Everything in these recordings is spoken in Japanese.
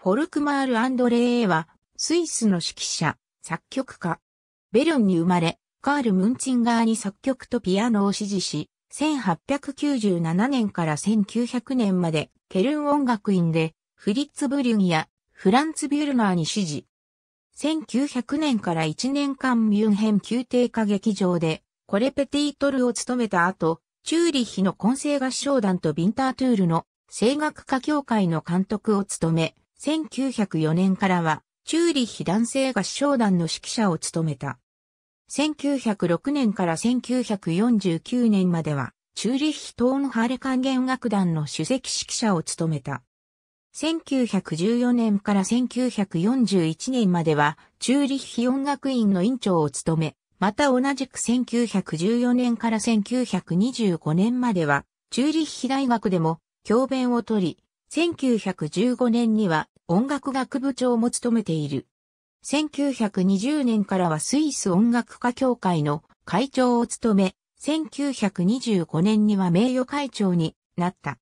フォルクマール・アンドレーエは、スイスの指揮者、作曲家。ベルンに生まれ、カール・ムンチンガーに作曲とピアノを支持し、1897年から1900年まで、ケルン音楽院で、フリッツ・ブリュンやフランツ・ビュルナーに支持。1900年から1年間ミュンヘン宮廷歌劇場で、コレペティートルを務めた後、チューリヒの混声合唱団とビンタートゥールの声楽家協会の監督を務め、1904年からは、チューリヒ男性合唱団の指揮者を務めた。1906年から1949年までは、チューリヒトーンハレ管弦楽団の主席指揮者を務めた。1914年から1941年までは、チューリッヒ音楽院の院長を務め、また同じく1914年から1925年までは、チューリッヒ大学でも教鞭を取り、1915年には音楽学部長も務めている。1920年からはスイス音楽家協会の会長を務め、1925年には名誉会長になった。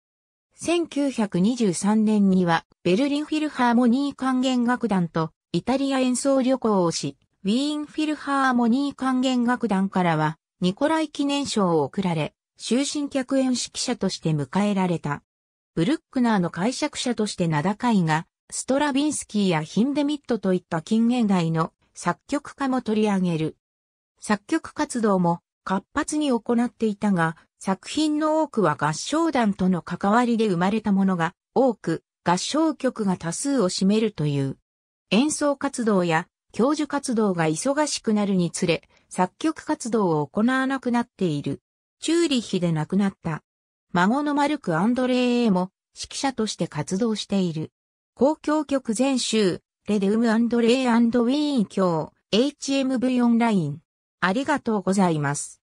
1923年にはベルリンフィルハーモニー管弦楽団とイタリア演奏旅行をし、ウィーンフィルハーモニー管弦楽団からはニコライ記念賞を贈られ、終身客演指揮者として迎えられた。ブルックナーの解釈者として名高いが、ストラビンスキーやヒンデミットといった近現代の作曲家も取り上げる。作曲活動も活発に行っていたが、作品の多くは合唱団との関わりで生まれたものが多く、合唱曲が多数を占めるという。演奏活動や教授活動が忙しくなるにつれ、作曲活動を行わなくなっている。チューリッヒで亡くなった。孫のマルク・アンドレー・エも指揮者として活動している。公共局全集、レデウム・アンドレー・ウィーン教、HMV オンライン。ありがとうございます。